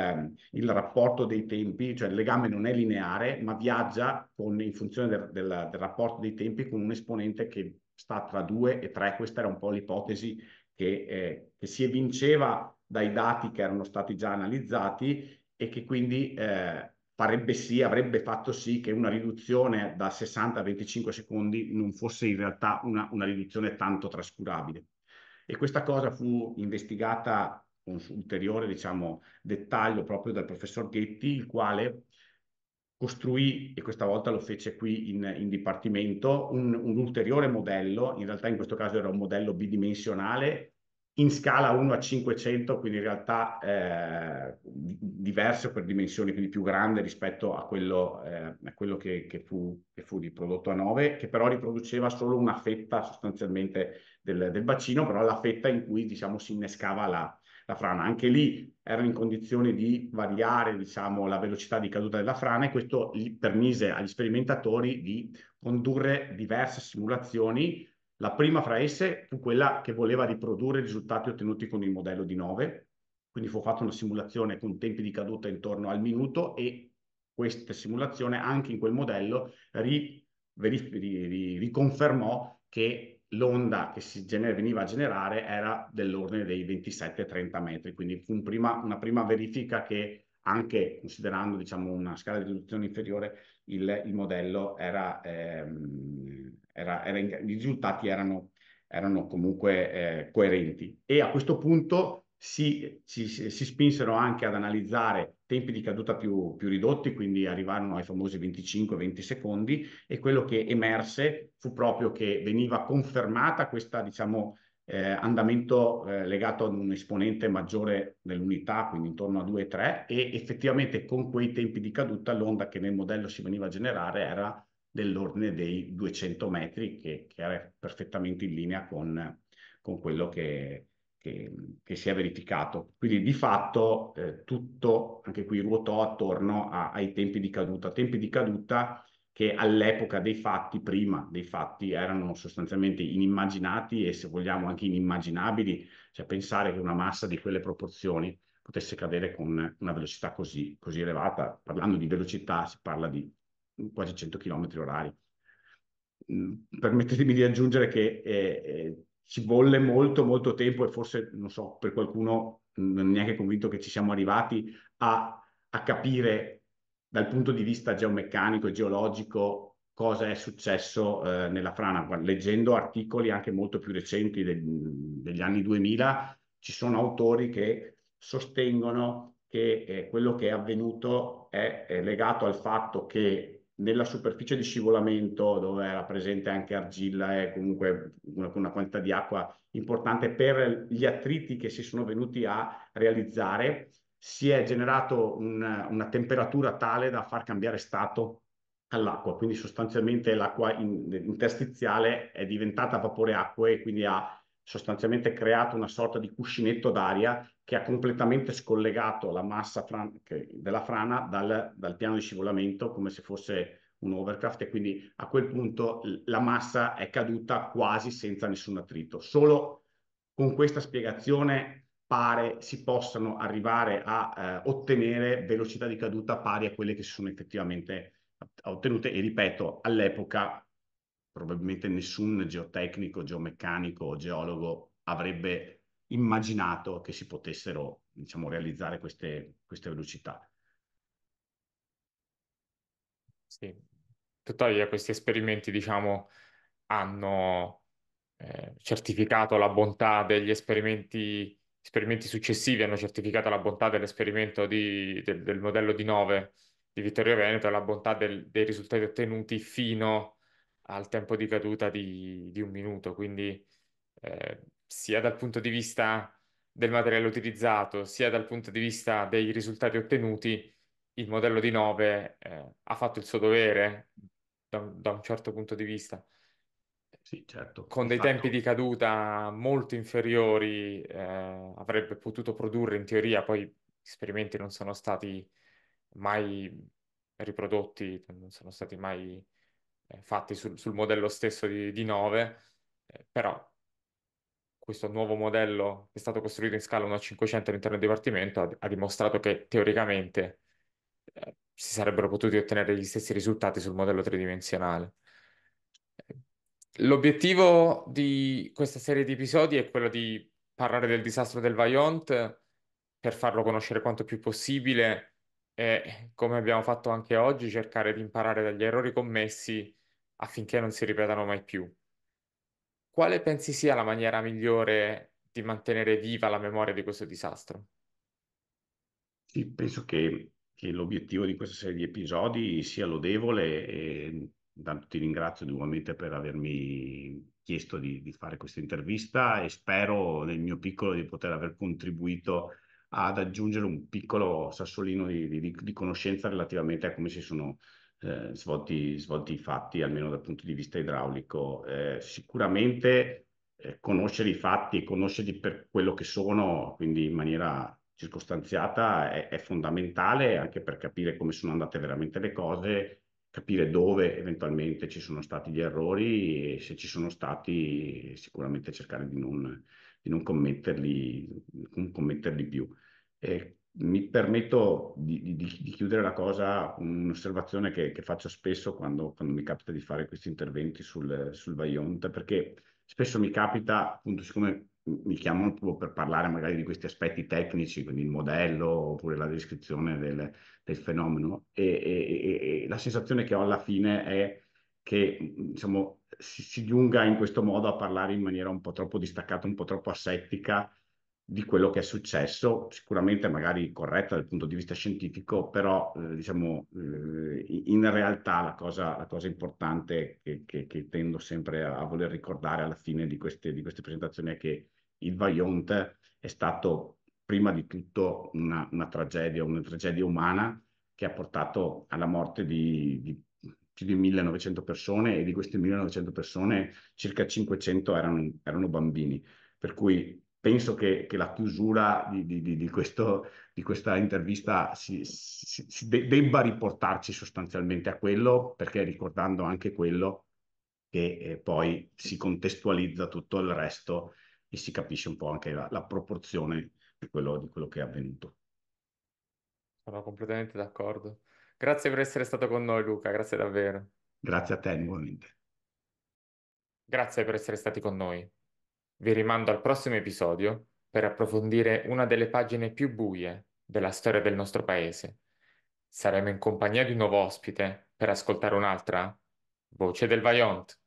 il, rapporto dei tempi, cioè il legame non è lineare, ma viaggia con, in funzione del, del, del rapporto dei tempi con un esponente che sta tra 2 e 3. Questa era un po' l'ipotesi che, eh, che si evinceva dai dati che erano stati già analizzati e che quindi eh, farebbe sì, avrebbe fatto sì che una riduzione da 60 a 25 secondi non fosse in realtà una, una riduzione tanto trascurabile. E questa cosa fu investigata con ulteriore diciamo, dettaglio proprio dal professor Ghetti, il quale costruì, e questa volta lo fece qui in, in dipartimento, un, un ulteriore modello, in realtà in questo caso era un modello bidimensionale in scala 1 a 500, quindi in realtà eh, diverso per dimensioni, quindi più grande rispetto a quello, eh, a quello che, che, fu, che, fu, di prodotto a 9, che però riproduceva solo una fetta sostanzialmente del, del bacino, però la fetta in cui diciamo, si innescava la, la, frana. Anche lì erano in condizione di variare diciamo, la velocità di caduta della frana e questo permise agli sperimentatori di condurre diverse simulazioni la prima fra esse fu quella che voleva riprodurre i risultati ottenuti con il modello di 9, quindi fu fatta una simulazione con tempi di caduta intorno al minuto e questa simulazione anche in quel modello ri, ri, ri, riconfermò che l'onda che si gener- veniva a generare era dell'ordine dei 27-30 metri, quindi fu un prima, una prima verifica che anche considerando diciamo, una scala di riduzione inferiore, il, il modello era, ehm, era, era in, i risultati erano, erano comunque eh, coerenti. E a questo punto si, si, si, spinsero anche ad analizzare tempi di caduta più, più ridotti, quindi arrivarono ai famosi 25-20 secondi e quello che emerse fu proprio che veniva confermata questa, diciamo, eh, andamento eh, legato ad un esponente maggiore dell'unità, quindi intorno a 2-3, e effettivamente con quei tempi di caduta l'onda che nel modello si veniva a generare era dell'ordine dei 200 metri, che, che, era perfettamente in linea con, con quello che, che, che, si è verificato. Quindi di fatto eh, tutto, anche qui ruotò attorno a, ai tempi di caduta. Tempi di caduta che all'epoca dei fatti, prima dei fatti, erano sostanzialmente inimmaginati e se vogliamo anche inimmaginabili, cioè pensare che una massa di quelle proporzioni potesse cadere con una velocità così, così elevata. Parlando di velocità si parla di quasi 100 km orari. Mm, permettetemi di aggiungere che eh, eh, ci volle molto molto tempo e forse, non so, per qualcuno mm, non è neanche convinto che ci siamo arrivati a, a capire dal punto di vista geomeccanico e geologico cosa è successo eh, nella frana. Leggendo articoli anche molto più recenti de degli anni 2000, ci sono autori che sostengono che eh, quello che è avvenuto è, è, legato al fatto che nella superficie di scivolamento, dove era presente anche argilla e comunque una, una quantità di acqua importante per gli attriti che si sono venuti a realizzare, si è generato un, una temperatura tale da far cambiare stato all'acqua, quindi sostanzialmente l'acqua in, interstiziale è diventata vapore acqua e quindi ha sostanzialmente creato una sorta di cuscinetto d'aria che ha completamente scollegato la massa fran della frana dal, dal, piano di scivolamento come se fosse un overcraft e quindi a quel punto la massa è caduta quasi senza nessun attrito. Solo con questa spiegazione pare si possano arrivare a eh, ottenere velocità di caduta pari a quelle che si sono effettivamente ottenute e ripeto all'epoca probabilmente nessun geotecnico, geomeccanico o geologo avrebbe immaginato che si potessero diciamo, realizzare queste, queste velocità. Sì. Tuttavia questi esperimenti diciamo hanno eh, certificato la bontà degli esperimenti esperimenti successivi hanno certificato la bontà dell'esperimento di, del, del, modello di 9 di Vittorio Veneto e la bontà del, dei risultati ottenuti fino al tempo di caduta di, di un minuto. Quindi eh, sia dal punto di vista del materiale utilizzato, sia dal punto di vista dei risultati ottenuti, il modello di 9 eh, ha fatto il suo dovere da, da un certo punto di vista. Sì, certo. Con dei fatto. tempi esatto. di caduta molto inferiori eh, avrebbe potuto produrre in teoria, poi gli esperimenti non sono stati mai riprodotti, non sono stati mai eh, fatti sul, sul, modello stesso di, di 9, eh, però questo nuovo modello che è stato costruito in scala 1 a 500 all'interno del dipartimento ha, ha dimostrato che teoricamente eh, si sarebbero potuti ottenere gli stessi risultati sul modello tridimensionale. L'obiettivo di questa serie di episodi è quello di parlare del disastro del Vajont per farlo conoscere quanto più possibile e, come abbiamo fatto anche oggi, cercare di imparare dagli errori commessi affinché non si ripetano mai più. Quale pensi sia la maniera migliore di mantenere viva la memoria di questo disastro? Sì, penso che, che l'obiettivo di questa serie di episodi sia lodevole e Intanto ti ringrazio nuovamente per avermi chiesto di, di, fare questa intervista e spero nel mio piccolo di poter aver contribuito ad aggiungere un piccolo sassolino di, di, di conoscenza relativamente a come si sono eh, svolti, svolti, i fatti, almeno dal punto di vista idraulico. Eh, sicuramente eh, conoscere i fatti e conoscerli per quello che sono, quindi in maniera circostanziata, è, è fondamentale anche per capire come sono andate veramente le cose capire dove eventualmente ci sono stati gli errori e se ci sono stati sicuramente cercare di non, di non, commetterli, non commetterli, più. E mi permetto di, di, di, chiudere la cosa, un'osservazione che, che faccio spesso quando, quando, mi capita di fare questi interventi sul, sul Vaillant, perché spesso mi capita, appunto, siccome mi chiamano proprio per parlare magari di questi aspetti tecnici, quindi il modello oppure la descrizione del, del fenomeno e, e, e, la sensazione che ho alla fine è che diciamo, si, si giunga in questo modo a parlare in maniera un po' troppo distaccata, un po' troppo assettica di quello che è successo, sicuramente magari corretta dal punto di vista scientifico, però eh, diciamo eh, in realtà la cosa, la cosa importante che, che, che, tendo sempre a, voler ricordare alla fine di queste, di queste presentazioni è che il Vaionte è stato prima di tutto una, una, tragedia, una tragedia umana che ha portato alla morte di, di più di 1900 persone e di queste 1900 persone circa 500 erano, erano bambini. Per cui penso che, che la chiusura di, di, di, questo, di questa intervista si, si, si debba riportarci sostanzialmente a quello, perché ricordando anche quello che eh, poi si contestualizza tutto il resto e si capisce un po' anche la, la proporzione di quello, di quello che è avvenuto. Sono completamente d'accordo. Grazie per essere stato con noi, Luca. Grazie davvero. Grazie a te nuovamente. Grazie per essere stati con noi. Vi rimando al prossimo episodio per approfondire una delle pagine più buie della storia del nostro paese. Saremo in compagnia di un nuovo ospite per ascoltare un'altra Voce del Vajont.